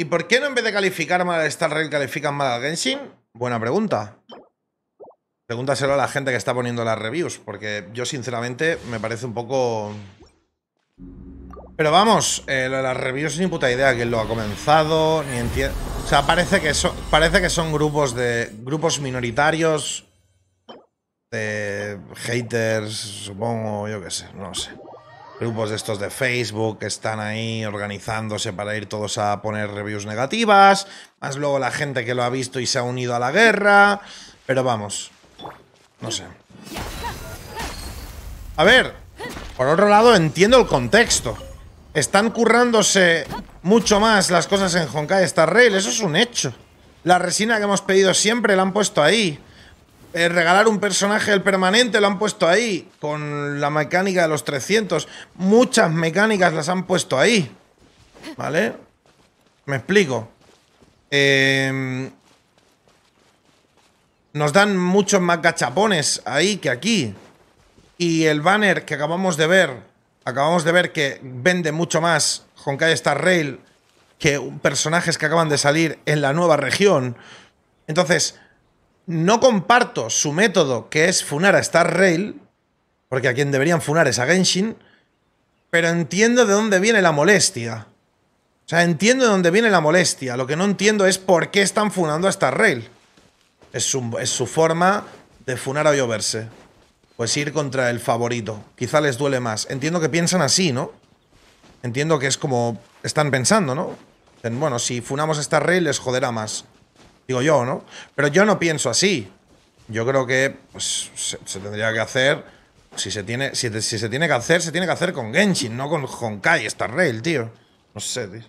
¿Y por qué no en vez de calificar mal a Star Rail califican mal al Genshin? Buena pregunta. Pregúntaselo a la gente que está poniendo las reviews, porque yo sinceramente me parece un poco... Pero vamos, eh, las reviews ni puta idea quién lo ha comenzado, ni entiendo... O sea, parece que, parece que son grupos de grupos minoritarios, de haters, supongo, yo qué sé, no lo sé grupos de estos de Facebook que están ahí organizándose para ir todos a poner reviews negativas, más luego la gente que lo ha visto y se ha unido a la guerra, pero vamos, no sé. A ver, por otro lado entiendo el contexto. Están currándose mucho más las cosas en Honkai Star Rail, eso es un hecho. La resina que hemos pedido siempre la han puesto ahí regalar un personaje el permanente, lo han puesto ahí, con la mecánica de los 300. Muchas mecánicas las han puesto ahí, ¿vale? Me explico. Em, nos dan muchos más gachapones ahí que aquí. Y el banner que acabamos de ver, acabamos de ver que vende mucho más Honkai Star Rail que personajes que acaban de salir en la nueva región. Entonces, no comparto su método, que es funar a Star Rail, porque a quien deberían funar es a Genshin, pero entiendo de dónde viene la molestia. O sea, entiendo de dónde viene la molestia. Lo que no entiendo es por qué están funando a Star Rail. Es su, forma de funar a lloverse. Pues ir contra el favorito. Quizá les duele más. Entiendo que piensan así, ¿no? Entiendo que es como están pensando, ¿no? Bueno, si funamos a Star Rail les joderá más. Digo yo, ¿no? Pero yo no pienso así. Yo creo que pues, se, tendría que hacer. Si se, tiene, si, se tiene que hacer, se tiene que hacer con Genshin, no con Honkai Star Rail, tío. No sé, tío.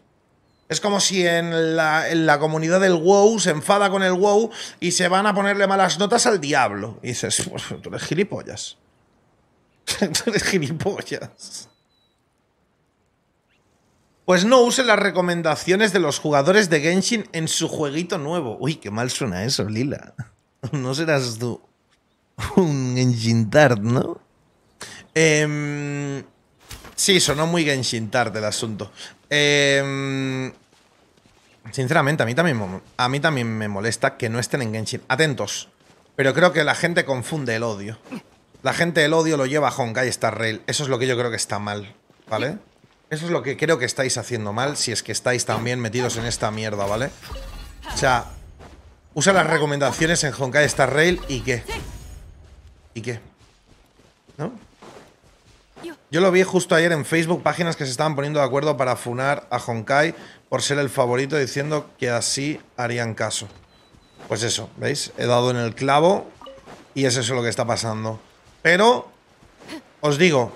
Es como si en la, en la comunidad del WoW se enfada con el WoW y se van a ponerle malas notas al diablo. Y dices, tú eres gilipollas. tú eres gilipollas. Pues no use las recomendaciones de los jugadores de Genshin en su jueguito nuevo. Uy, qué mal suena eso, Lila. No serás tú un Genshin Tart, ¿no? Em, sí, sonó muy Genshin Tart el asunto. Em, sinceramente, a mí, también, a mí también me molesta que no estén en Genshin. Atentos. Pero creo que la gente confunde el odio. La gente el odio lo lleva a Honkai Star Rail. Eso es lo que yo creo que está mal, ¿vale? Eso es lo que creo que estáis haciendo mal, si es que estáis también metidos en esta mierda, ¿vale? O sea, usa las recomendaciones en Honkai Star Rail y qué. ¿Y qué? ¿No? Yo lo vi justo ayer en Facebook, páginas que se estaban poniendo de acuerdo para funar a Honkai por ser el favorito, diciendo que así harían caso. Pues eso, ¿veis? He dado en el clavo y es lo que está pasando. Pero, os digo,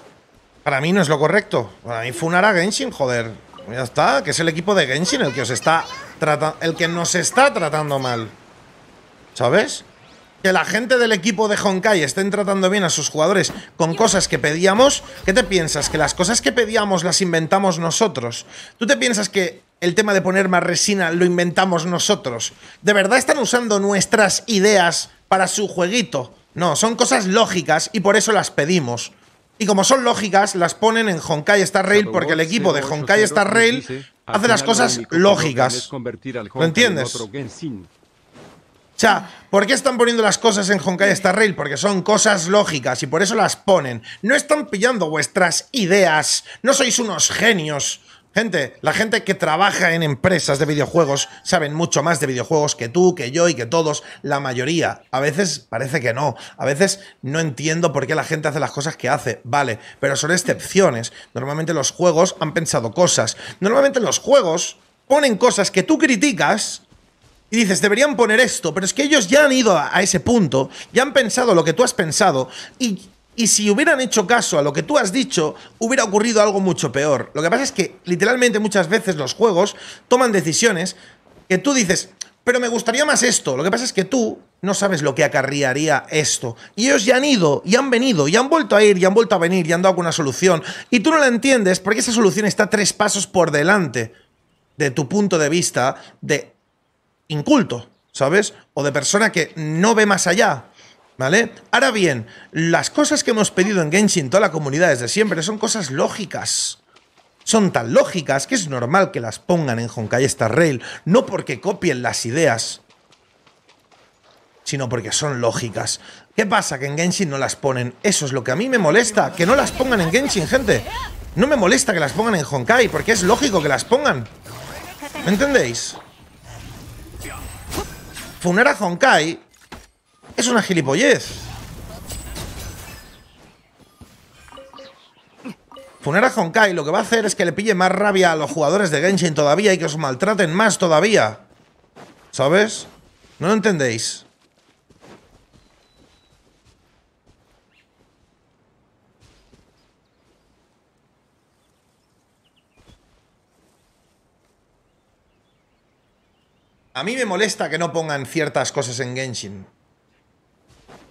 para mí no es lo correcto. Para mí funar Genshin, joder. Ya está, que es el equipo de Genshin el que os está El que nos está tratando mal. ¿Sabes? Que la gente del equipo de Honkai estén tratando bien a sus jugadores con cosas que pedíamos. ¿Qué te piensas? ¿Que las cosas que pedíamos las inventamos nosotros? ¿Tú te piensas que el tema de poner más resina lo inventamos nosotros? ¿De verdad están usando nuestras ideas para su jueguito? No, son cosas lógicas y por eso las pedimos y como son lógicas, las ponen en Honkai Star Rail porque el equipo de Honkai Star Rail hace las cosas lógicas. ¿Lo entiendes? O sea, ¿por qué están poniendo las cosas en Honkai Star Rail? Porque son cosas lógicas y por eso las ponen. No están pillando vuestras ideas, no sois unos genios. Gente, la gente que trabaja en empresas de videojuegos saben mucho más de videojuegos que tú, que yo y que todos, la mayoría. A veces parece que no, a veces no entiendo por qué la gente hace las cosas que hace, vale, pero son excepciones. Normalmente los juegos han pensado cosas. Normalmente los juegos ponen cosas que tú criticas y dices, deberían poner esto, pero es que ellos ya han ido a, ese punto, ya han pensado lo que tú has pensado y y si hubieran hecho caso a lo que tú has dicho, hubiera ocurrido algo mucho peor. Lo que pasa es que literalmente muchas veces los juegos toman decisiones que tú dices, pero me gustaría más esto. Lo que pasa es que tú no sabes lo que acarrearía esto. Y ellos ya han ido, y han venido, y han vuelto a ir, y han vuelto a venir, y han dado con una solución. Y tú no la entiendes porque esa solución está tres pasos por delante de tu punto de vista de inculto, ¿sabes? O de persona que no ve más allá. ¿Vale? Ahora bien, las cosas que hemos pedido en Genshin, toda la comunidad desde siempre, son cosas lógicas. Son tan lógicas que es normal que las pongan en Honkai Star Rail, no porque copien las ideas, sino porque son lógicas. ¿Qué pasa? Que en Genshin no las ponen. Eso es lo que a mí me molesta, que no las pongan en Genshin, gente. No me molesta que las pongan en Honkai, porque es lógico que las pongan. ¿Me entendéis? Funar Honkai es una gilipollez. Funera a Honkai lo que va a hacer es que le pille más rabia a los jugadores de Genshin todavía y que os maltraten más todavía. ¿Sabes? No lo entendéis. A mí me molesta que no pongan ciertas cosas en Genshin.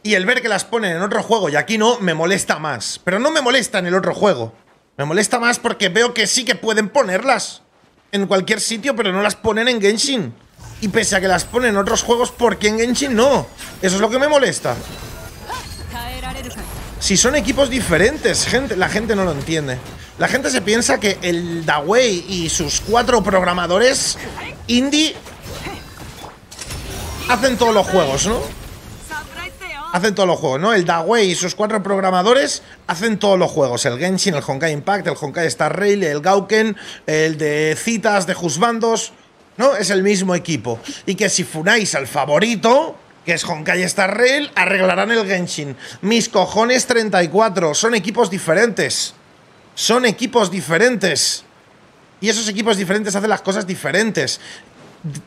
Y el ver que las ponen en otro juego y aquí no, me molesta más. Pero no me molesta en el otro juego. Me molesta más porque veo que sí que pueden ponerlas en cualquier sitio, pero no las ponen en Genshin. Y pese a que las ponen en otros juegos, ¿por qué en Genshin no? Eso es lo que me molesta. Si son equipos diferentes, gente, la gente no lo entiende. La gente se piensa que el Dawei y sus cuatro programadores indie hacen todos los juegos, ¿no? hacen todos los juegos, ¿no? El Dawei y sus cuatro programadores hacen todos los juegos. El Genshin, el Honkai Impact, el Honkai Star Rail, el Gauken, el de citas de Juzbandos, ¿no? Es el mismo equipo. Y que si funáis al favorito, que es Honkai Star Rail, arreglarán el Genshin. Mis cojones 34, son equipos diferentes. Son equipos diferentes. Y esos equipos diferentes hacen las cosas diferentes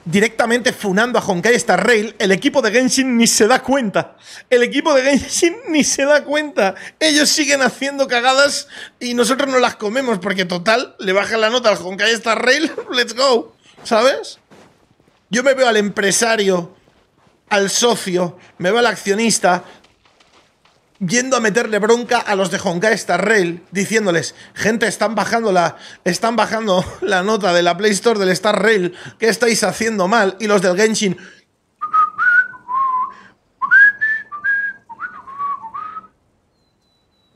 directamente funando a Honkai Star Rail, el equipo de Genshin ni se da cuenta. El equipo de Genshin ni se da cuenta. Ellos siguen haciendo cagadas y nosotros no las comemos porque total, le bajan la nota al Honkai Star Rail, let's go. ¿Sabes? Yo me veo al empresario, al socio, me veo al accionista, yendo a meterle bronca a los de Honkai Star Rail, diciéndoles, gente, están bajando la, están bajando la nota de la Play Store del Star Rail, ¿qué estáis haciendo mal? Y los del Genshin...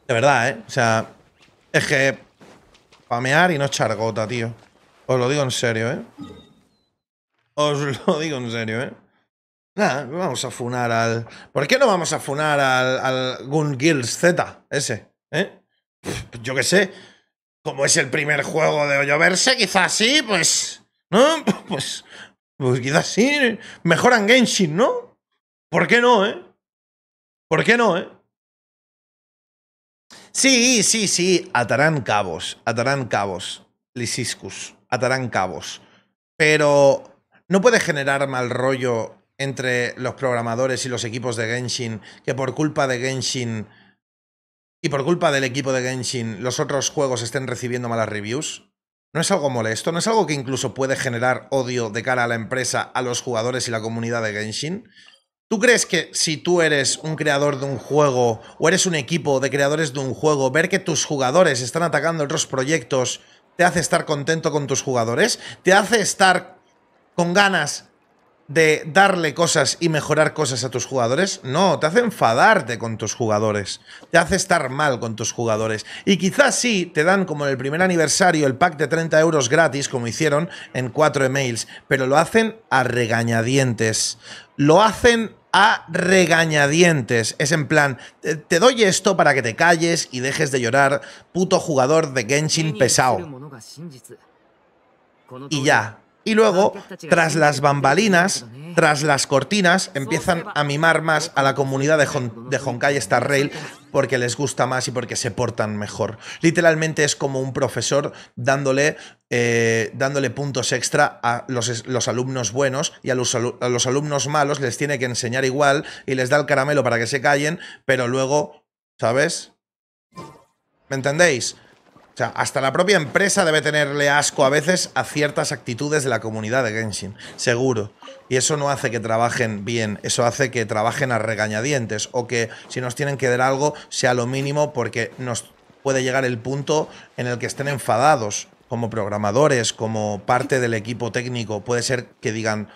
De verdad, ¿eh? O sea, es que... Pamear y no chargota, tío. Os lo digo en serio, ¿eh? Os lo digo en serio, ¿eh? Nada, vamos a funar al. ¿Por qué no vamos a funar al, al Gun Gills Z ese? ¿Eh? yo qué sé. Como es el primer juego de Hoyoverse, quizás sí, pues. ¿No? Pues. Pues quizás sí. Mejoran Genshin, ¿no? ¿Por qué no, eh? ¿Por qué no, eh? Sí, sí, sí. Atarán cabos. Atarán cabos. Lisiscus. Atarán cabos. Pero. No puede generar mal rollo entre los programadores y los equipos de Genshin, que por culpa de Genshin y por culpa del equipo de Genshin los otros juegos estén recibiendo malas reviews? ¿No es algo molesto? ¿No es algo que incluso puede generar odio de cara a la empresa, a los jugadores y la comunidad de Genshin? ¿Tú crees que si tú eres un creador de un juego o eres un equipo de creadores de un juego, ver que tus jugadores están atacando otros proyectos te hace estar contento con tus jugadores? ¿Te hace estar con ganas de darle cosas y mejorar cosas a tus jugadores, no, te hace enfadarte con tus jugadores, te hace estar mal con tus jugadores. Y quizás sí te dan como en el primer aniversario el pack de 30 euros gratis, como hicieron en cuatro emails, pero lo hacen a regañadientes. Lo hacen a regañadientes. Es en plan, te doy esto para que te calles y dejes de llorar, puto jugador de Genshin pesado. Y ya, y luego, tras las bambalinas, eh. tras las cortinas, empiezan a mimar más a la comunidad de, Honkai Star Rail porque les gusta más y porque se portan mejor. Literalmente es como un profesor dándole, eh, dándole puntos extra a los, alumnos buenos y a los, a los alumnos malos les tiene que enseñar igual y les da el caramelo para que se callen, pero luego, ¿sabes? ¿Me entendéis? O sea, hasta la propia empresa debe tenerle asco a veces a ciertas actitudes de la comunidad de Genshin, seguro. Y eso no hace que trabajen bien, eso hace que trabajen a regañadientes o que si nos tienen que dar algo sea lo mínimo porque nos puede llegar el punto en el que estén enfadados como programadores, como parte del equipo técnico. Puede ser que digan,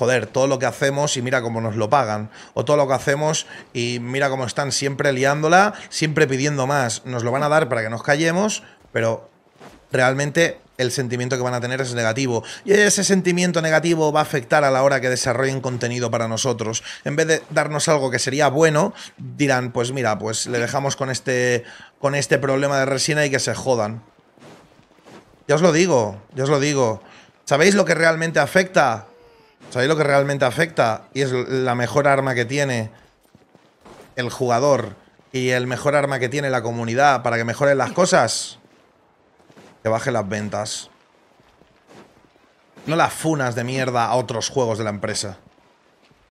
joder, todo lo que hacemos y mira cómo nos lo pagan, o todo lo que hacemos y mira cómo están siempre liándola, siempre pidiendo más, nos lo van a dar para que nos callemos, pero realmente el sentimiento que van a tener es negativo. Y ese sentimiento negativo va a afectar a la hora que desarrollen contenido para nosotros. En vez de darnos algo que sería bueno, dirán, pues mira, pues le dejamos con este, con este problema de resina y que se jodan. Ya os lo digo, ya os lo digo. ¿Sabéis lo que realmente afecta? ¿Sabéis lo que realmente afecta? Y es la mejor arma que tiene el jugador y el mejor arma que tiene la comunidad para que mejoren las cosas. Que baje las ventas. No las funas de mierda a otros juegos de la empresa.